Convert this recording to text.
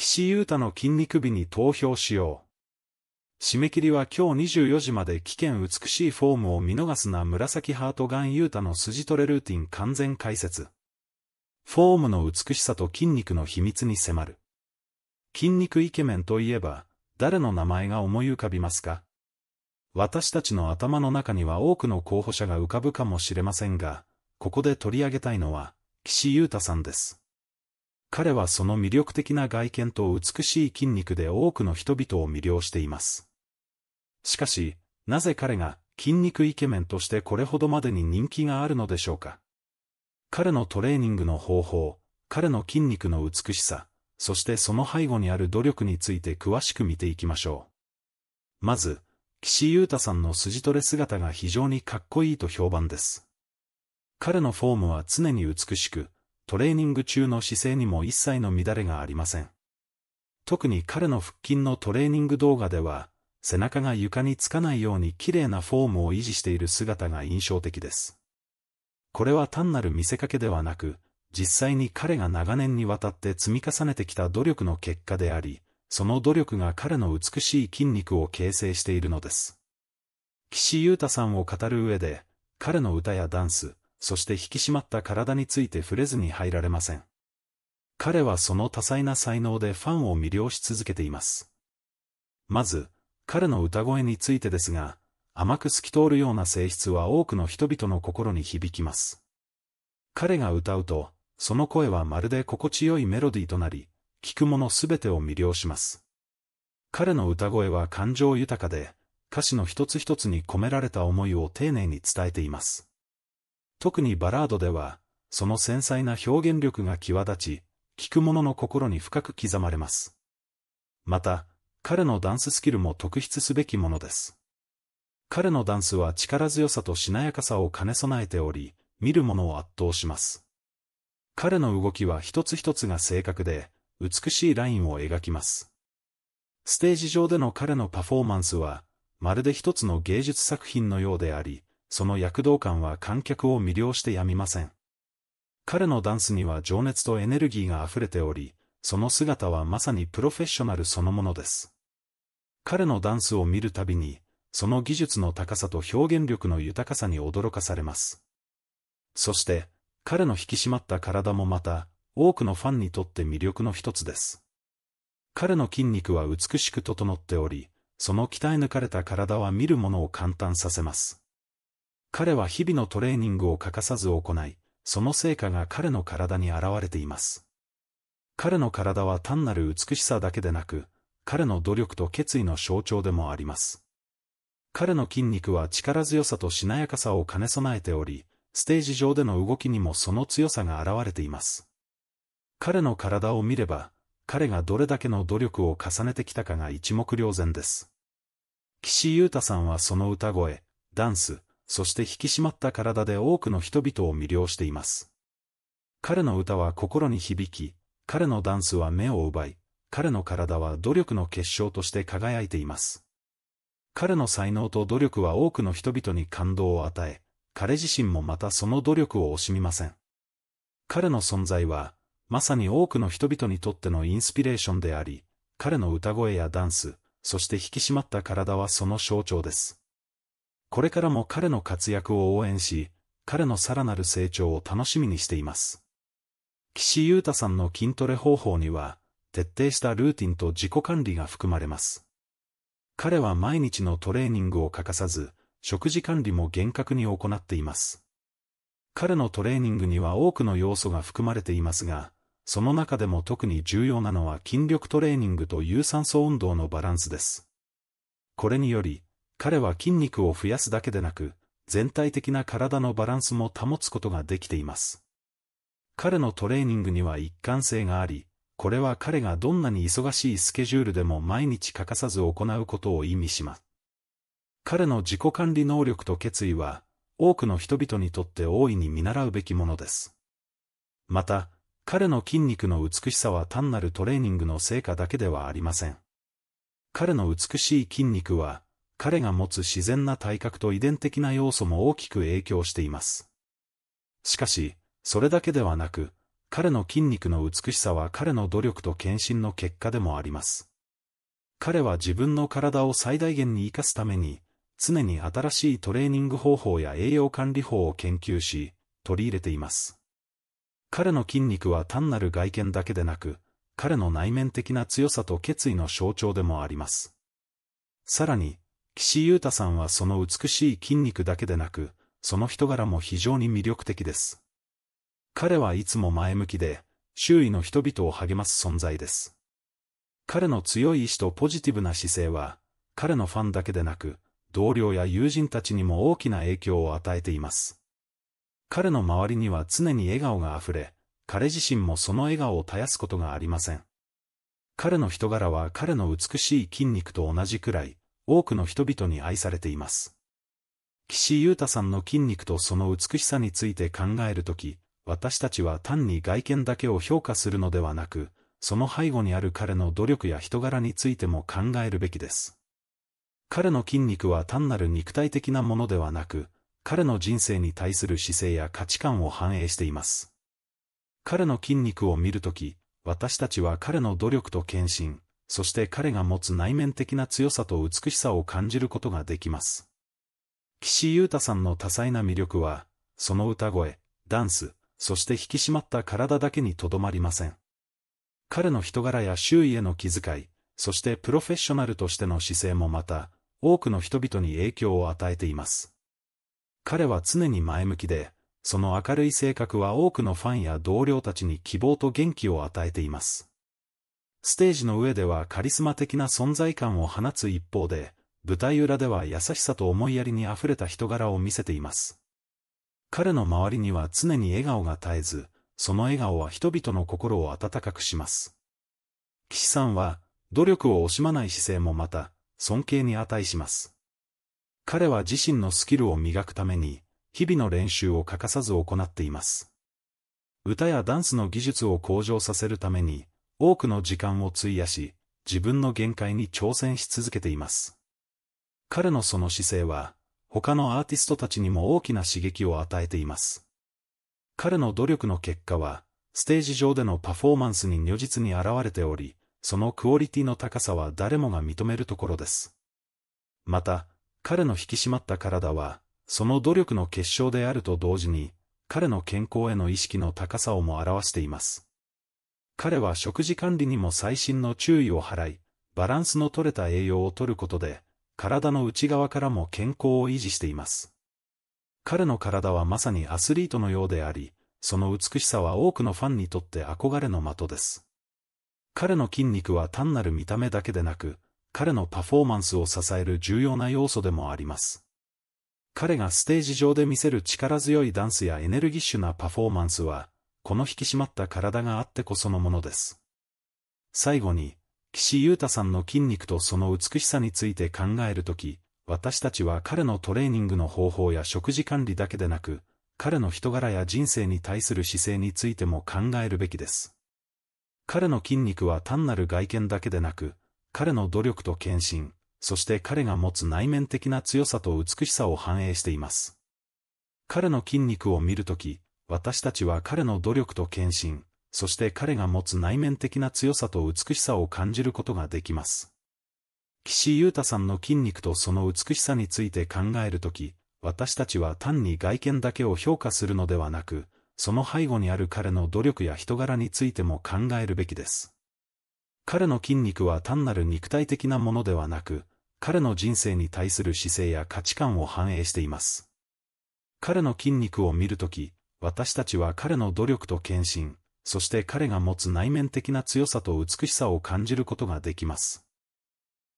岸優太の筋肉美に投票しよう。締め切りは今日24時まで危険美しいフォームを見逃すな紫ハートガン優太の筋トレルーティン完全解説。フォームの美しさと筋肉の秘密に迫る。筋肉イケメンといえば、誰の名前が思い浮かびますか私たちの頭の中には多くの候補者が浮かぶかもしれませんが、ここで取り上げたいのは、岸優太さんです。彼はその魅力的な外見と美しい筋肉で多くの人々を魅了しています。しかし、なぜ彼が筋肉イケメンとしてこれほどまでに人気があるのでしょうか彼のトレーニングの方法、彼の筋肉の美しさ、そしてその背後にある努力について詳しく見ていきましょう。まず、岸優太さんの筋トレ姿が非常にかっこいいと評判です。彼のフォームは常に美しく、トレーニング中の姿勢にも一切の乱れがありません。特に彼の腹筋のトレーニング動画では、背中が床につかないように綺麗なフォームを維持している姿が印象的です。これは単なる見せかけではなく、実際に彼が長年にわたって積み重ねてきた努力の結果であり、その努力が彼の美しい筋肉を形成しているのです。岸優太さんを語る上で、彼の歌やダンス、そして引き締まった体について触れずに入られません。彼はその多彩な才能でファンを魅了し続けています。まず、彼の歌声についてですが、甘く透き通るような性質は多くの人々の心に響きます。彼が歌うと、その声はまるで心地よいメロディーとなり、聴くものすべてを魅了します。彼の歌声は感情豊かで、歌詞の一つ一つに込められた思いを丁寧に伝えています。特にバラードでは、その繊細な表現力が際立ち、聴く者の心に深く刻まれます。また、彼のダンススキルも特筆すべきものです。彼のダンスは力強さとしなやかさを兼ね備えており、見る者を圧倒します。彼の動きは一つ一つが正確で、美しいラインを描きます。ステージ上での彼のパフォーマンスは、まるで一つの芸術作品のようであり、その躍動感は観客を魅了してやみません。彼のダンスには情熱とエネルギーが溢れており、その姿はまさにプロフェッショナルそのものです。彼のダンスを見るたびに、その技術の高さと表現力の豊かさに驚かされます。そして、彼の引き締まった体もまた、多くのファンにとって魅力の一つです。彼の筋肉は美しく整っており、その鍛え抜かれた体は見るものを簡単させます。彼は日々のトレーニングを欠かさず行い、その成果が彼の体に現れています。彼の体は単なる美しさだけでなく、彼の努力と決意の象徴でもあります。彼の筋肉は力強さとしなやかさを兼ね備えており、ステージ上での動きにもその強さが現れています。彼の体を見れば、彼がどれだけの努力を重ねてきたかが一目瞭然です。岸優太さんはその歌声、ダンス、そして引き締まった体で多くの人々を魅了しています。彼の歌は心に響き、彼のダンスは目を奪い、彼の体は努力の結晶として輝いています。彼の才能と努力は多くの人々に感動を与え、彼自身もまたその努力を惜しみません。彼の存在は、まさに多くの人々にとってのインスピレーションであり、彼の歌声やダンス、そして引き締まった体はその象徴です。これからも彼の活躍を応援し、彼のさらなる成長を楽しみにしています。岸優太さんの筋トレ方法には、徹底したルーティンと自己管理が含まれます。彼は毎日のトレーニングを欠かさず、食事管理も厳格に行っています。彼のトレーニングには多くの要素が含まれていますが、その中でも特に重要なのは筋力トレーニングと有酸素運動のバランスです。これにより、彼は筋肉を増やすだけでなく、全体的な体のバランスも保つことができています。彼のトレーニングには一貫性があり、これは彼がどんなに忙しいスケジュールでも毎日欠かさず行うことを意味します。彼の自己管理能力と決意は、多くの人々にとって大いに見習うべきものです。また、彼の筋肉の美しさは単なるトレーニングの成果だけではありません。彼の美しい筋肉は、彼が持つ自然な体格と遺伝的な要素も大きく影響しています。しかし、それだけではなく、彼の筋肉の美しさは彼の努力と献身の結果でもあります。彼は自分の体を最大限に活かすために、常に新しいトレーニング方法や栄養管理法を研究し、取り入れています。彼の筋肉は単なる外見だけでなく、彼の内面的な強さと決意の象徴でもあります。さらに、岸優太さんはその美しい筋肉だけでなく、その人柄も非常に魅力的です。彼はいつも前向きで、周囲の人々を励ます存在です。彼の強い意志とポジティブな姿勢は、彼のファンだけでなく、同僚や友人たちにも大きな影響を与えています。彼の周りには常に笑顔が溢れ、彼自身もその笑顔を絶やすことがありません。彼の人柄は彼の美しい筋肉と同じくらい、多くの人々に愛されています。岸優太さんの筋肉とその美しさについて考えるとき、私たちは単に外見だけを評価するのではなく、その背後にある彼の努力や人柄についても考えるべきです。彼の筋肉は単なる肉体的なものではなく、彼の人生に対する姿勢や価値観を反映しています。彼の筋肉を見るとき、私たちは彼の努力と献身、そして彼が持つ内面的な強さと美しさを感じることができます。岸優太さんの多彩な魅力は、その歌声、ダンス、そして引き締まった体だけにとどまりません。彼の人柄や周囲への気遣い、そしてプロフェッショナルとしての姿勢もまた、多くの人々に影響を与えています。彼は常に前向きで、その明るい性格は多くのファンや同僚たちに希望と元気を与えています。ステージの上ではカリスマ的な存在感を放つ一方で、舞台裏では優しさと思いやりに溢れた人柄を見せています。彼の周りには常に笑顔が絶えず、その笑顔は人々の心を温かくします。岸さんは、努力を惜しまない姿勢もまた、尊敬に値します。彼は自身のスキルを磨くために、日々の練習を欠かさず行っています。歌やダンスの技術を向上させるために、多くの時間を費やし、自分の限界に挑戦し続けています。彼のその姿勢は、他のアーティストたちにも大きな刺激を与えています。彼の努力の結果は、ステージ上でのパフォーマンスに如実に現れており、そのクオリティの高さは誰もが認めるところです。また、彼の引き締まった体は、その努力の結晶であると同時に、彼の健康への意識の高さをも表しています。彼は食事管理にも細心の注意を払い、バランスの取れた栄養を取ることで、体の内側からも健康を維持しています。彼の体はまさにアスリートのようであり、その美しさは多くのファンにとって憧れの的です。彼の筋肉は単なる見た目だけでなく、彼のパフォーマンスを支える重要な要素でもあります。彼がステージ上で見せる力強いダンスやエネルギッシュなパフォーマンスは、この引き締まった体があってこそのものです。最後に、岸優太さんの筋肉とその美しさについて考えるとき、私たちは彼のトレーニングの方法や食事管理だけでなく、彼の人柄や人生に対する姿勢についても考えるべきです。彼の筋肉は単なる外見だけでなく、彼の努力と献身、そして彼が持つ内面的な強さと美しさを反映しています。彼の筋肉を見るとき、私たちは彼の努力と献身、そして彼が持つ内面的な強さと美しさを感じることができます。岸優太さんの筋肉とその美しさについて考えるとき、私たちは単に外見だけを評価するのではなく、その背後にある彼の努力や人柄についても考えるべきです。彼の筋肉は単なる肉体的なものではなく、彼の人生に対する姿勢や価値観を反映しています。彼の筋肉を見るとき、私たちは彼の努力と献身、そして彼が持つ内面的な強さと美しさを感じることができます。